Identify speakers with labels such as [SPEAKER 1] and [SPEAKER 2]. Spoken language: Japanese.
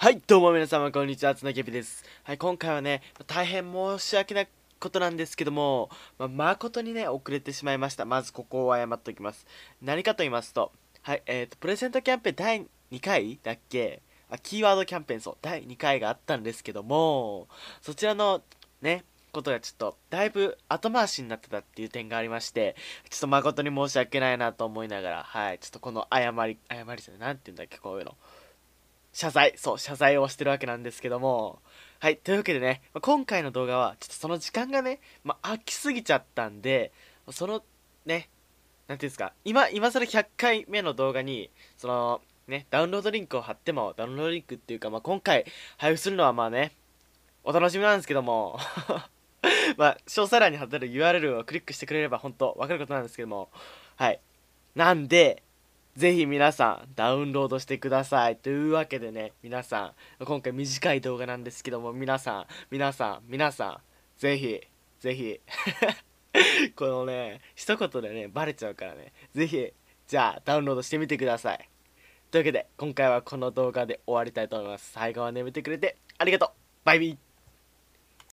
[SPEAKER 1] はい、どうも皆様、こんにちは、つなぎびです。はい、今回はね、大変申し訳ないことなんですけども、まあ、誠にね、遅れてしまいました。まずここを謝っておきます。何かと言いますと、はい、えっ、ー、と、プレゼントキャンペーン第2回だっけあ、キーワードキャンペーン、そう、第2回があったんですけども、そちらの、ね、ことがちょっとだいぶ後回しになってたっていう点がありましてちょっと誠に申し訳ないなと思いながらはいちょっとこの誤り誤りじゃない何て言うんだっけこういうの謝罪、そう、謝罪をしてるわけなんですけども、はい、というわけでね、今回の動画は、ちょっとその時間がね、まあ、飽きすぎちゃったんで、その、ね、なんていうんですか、今、今更100回目の動画に、その、ね、ダウンロードリンクを貼っても、ダウンロードリンクっていうか、まあ、今回配布するのはまあね、お楽しみなんですけども、まあ、詳細欄に貼ってある URL をクリックしてくれれば、本当わかることなんですけども、はい。なんで、ぜひ皆さんダウンロードしてください。というわけでね、皆さん、今回短い動画なんですけども、皆さん、皆さん、皆さん、ぜひ、ぜひ、このね、一言でね、バレちゃうからね、ぜひ、じゃあダウンロードしてみてください。というわけで、今回はこの動画で終わりたいと思います。最後まで見てくれてありがとうバイビー